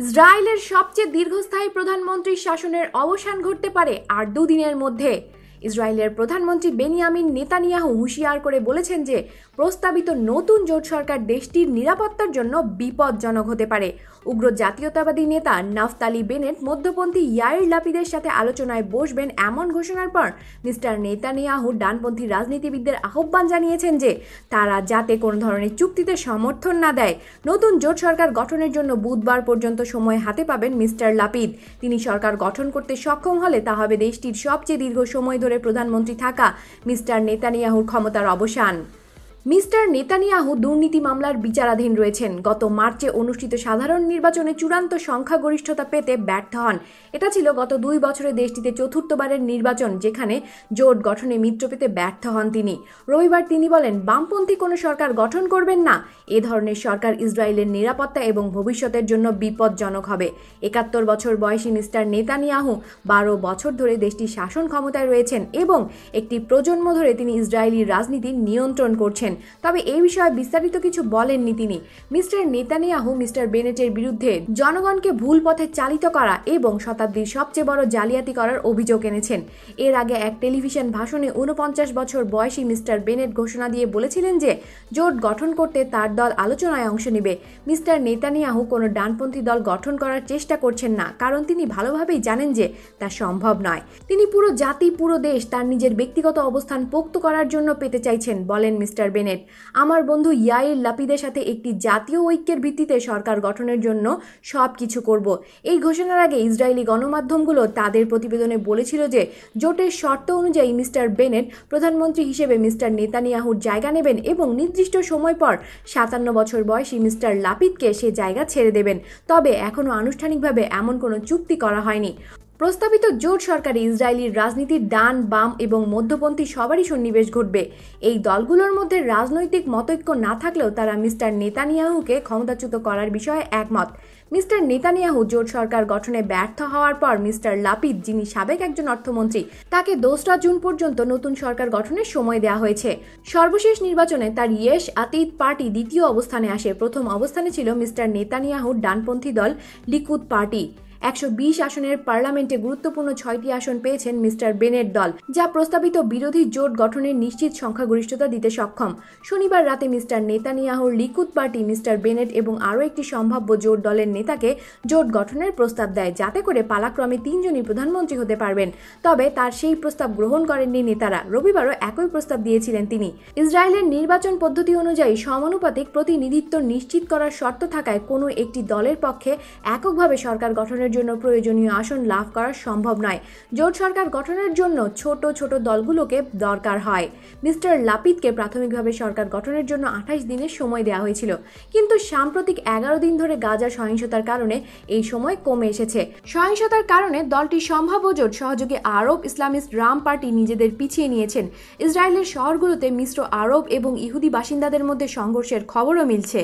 ইসরায়েলের সবচেয়ে দীর্ঘস্থায়ী প্রধানমন্ত্রীর শাসনের অবসান ঘটতে পারে আর দুদিনের মধ্যে ইসরায়েলের প্রধানমন্ত্রী বেনিয়ামিন নেতানিয়াহু হুঁশিয়ার করে বলেছেন যে প্রস্তাবিত নতুন জোট সরকার দেশটির নিরাপত্তার জন্য বিপদজনক হতে পারে উগ্র জাতীয়তাবাদী নেতা নাফতালি বেনেট মধ্যপন্থী ইয়াইর লাপিদের সাথে আলোচনায় বসবেন এমন ঘোষণার পর মিস্টার নেতানিয়াহু ডানপন্থী রাজনীতিবিদদের আহ্বান জানিয়েছেন যে তারা যাতে কোনো ধরনের চুক্তিতে সমর্থন না দেয় নতুন জোট সরকার গঠনের জন্য বুধবার পর্যন্ত সময় হাতে পাবেন মিস্টার লাপিদ তিনি সরকার গঠন করতে সক্ষম হলে তা হবে দেশটির সবচেয়ে দীর্ঘ সময় ধরে ধরে প্রধানমন্ত্রী থাকা মিস্টার নেতানিয়াহুর ক্ষমতার অবসান মিস্টার নেতানিয়াহু দুর্নীতি মামলার বিচারাধীন রয়েছেন গত মার্চে অনুষ্ঠিত সাধারণ নির্বাচনে চূড়ান্ত সংখ্যাগরিষ্ঠতা পেতে ব্যর্থ হন এটা ছিল গত দুই বছরে দেশটিতে চতুর্থবারের নির্বাচন যেখানে জোট গঠনে মিত্র পেতে ব্যর্থ হন তিনি রবিবার তিনি বলেন বামপন্থী কোনো সরকার গঠন করবেন না এ ধরনের সরকার ইসরায়েলের নিরাপত্তা এবং ভবিষ্যতের জন্য বিপজ্জনক হবে একাত্তর বছর বয়সী মিস্টার নেতানিয়াহু বারো বছর ধরে দেশটির শাসন ক্ষমতায় রয়েছেন এবং একটি প্রজন্ম ধরে তিনি ইসরায়েলি রাজনীতি নিয়ন্ত্রণ করছেন করেছেন তবে এই বিষয়ে বিস্তারিত কিছু বলেননি তিনি মিস্টার নেতানিয়াহু মিস্টার বেনেটের বিরুদ্ধে জনগণকে ভুল পথে চালিত করা এবং শতাব্দীর সবচেয়ে বড় জালিয়াতি করার অভিযোগ এনেছেন এর আগে এক টেলিভিশন ভাষণে উনপঞ্চাশ বছর বয়সী মিস্টার বেনেট ঘোষণা দিয়ে বলেছিলেন যে জোট গঠন করতে তার দল আলোচনায় অংশ নেবে মিস্টার নেতানিয়াহু কোনো ডানপন্থী দল গঠন করার চেষ্টা করছেন না কারণ তিনি ভালোভাবেই জানেন যে তা সম্ভব নয় তিনি পুরো জাতি পুরো দেশ তার নিজের ব্যক্তিগত অবস্থান পোক্ত করার জন্য পেতে চাইছেন বলেন মিস্টার বেনেট বেনেট আমার বন্ধু ইয়াইর লাপিদের সাথে একটি জাতীয় ঐক্যের ভিত্তিতে সরকার গঠনের জন্য সব কিছু করব এই ঘোষণার আগে ইসরায়েলি গণমাধ্যমগুলো তাদের প্রতিবেদনে বলেছিল যে জোটের শর্ত অনুযায়ী মিস্টার বেনেট প্রধানমন্ত্রী হিসেবে মিস্টার নেতানিয়াহুর জায়গা নেবেন এবং নির্দিষ্ট সময় পর সাতান্ন বছর বয়সী মিস্টার লাপিদকে সে জায়গা ছেড়ে দেবেন তবে এখনও আনুষ্ঠানিকভাবে এমন কোনো চুক্তি করা হয়নি প্রস্তাবিত জোট সরকারে ইসরায়েলির রাজনীতির ডান বাম এবং মধ্যপন্থী সবারই সন্নিবেশ ঘটবে এই দলগুলোর মধ্যে রাজনৈতিক মতৈক্য না থাকলেও তারা মিস্টার নেতানিয়াহুকে ক্ষমতাচ্যুত করার বিষয়ে একমত মিস্টার নেতানিয়াহু জোট সরকার গঠনে ব্যর্থ হওয়ার পর মিস্টার লাপিদ যিনি সাবেক একজন অর্থমন্ত্রী তাকে দোসরা জুন পর্যন্ত নতুন সরকার গঠনের সময় দেওয়া হয়েছে সর্বশেষ নির্বাচনে তার ইয়েশ আতীত পার্টি দ্বিতীয় অবস্থানে আসে প্রথম অবস্থানে ছিল মিস্টার নেতানিয়াহুর ডানপন্থী দল লিকুদ পার্টি একশো বিশ আসনের পার্লামেন্টে গুরুত্বপূর্ণ ছয়টি আসন পেয়েছেন মিস্টার বেনের দল যা প্রস্তাবিত বিরোধী জোট গঠনের নিশ্চিত সংখ্যাগরিষ্ঠতা দিতে সক্ষম শনিবার রাতে মিস্টার নেতানিয়াহুর লিকুদ পার্টি মিস্টার বেনেট এবং আরও একটি সম্ভাব্য জোট দলের নেতাকে জোট গঠনের প্রস্তাব দেয় যাতে করে পালাক্রমে তিনজনই প্রধানমন্ত্রী হতে পারবেন তবে তার সেই প্রস্তাব গ্রহণ করেননি নেতারা রবিবারও একই প্রস্তাব দিয়েছিলেন তিনি ইসরায়েলের নির্বাচন পদ্ধতি অনুযায়ী সমানুপাতিক প্রতিনিধিত্ব নিশ্চিত করার শর্ত থাকায় কোনো একটি দলের পক্ষে এককভাবে সরকার গঠনের গঠনের জন্য প্রয়োজনীয় আসন লাভ করা সম্ভব নয় জোট সরকার গঠনের জন্য ছোট ছোট দলগুলোকে দরকার হয় মিস্টার লাপিতকে প্রাথমিকভাবে সরকার গঠনের জন্য আঠাশ দিনের সময় দেওয়া হয়েছিল কিন্তু সাম্প্রতিক এগারো দিন ধরে গাজার সহিংসতার কারণে এই সময় কমে এসেছে সহিংসতার কারণে দলটি সম্ভাব্য জোট সহযোগী আরব ইসলামিস্ট রাম পার্টি নিজেদের পিছিয়ে নিয়েছেন ইসরায়েলের শহরগুলোতে মিশ্র আরব এবং ইহুদি বাসিন্দাদের মধ্যে সংঘর্ষের খবরও মিলছে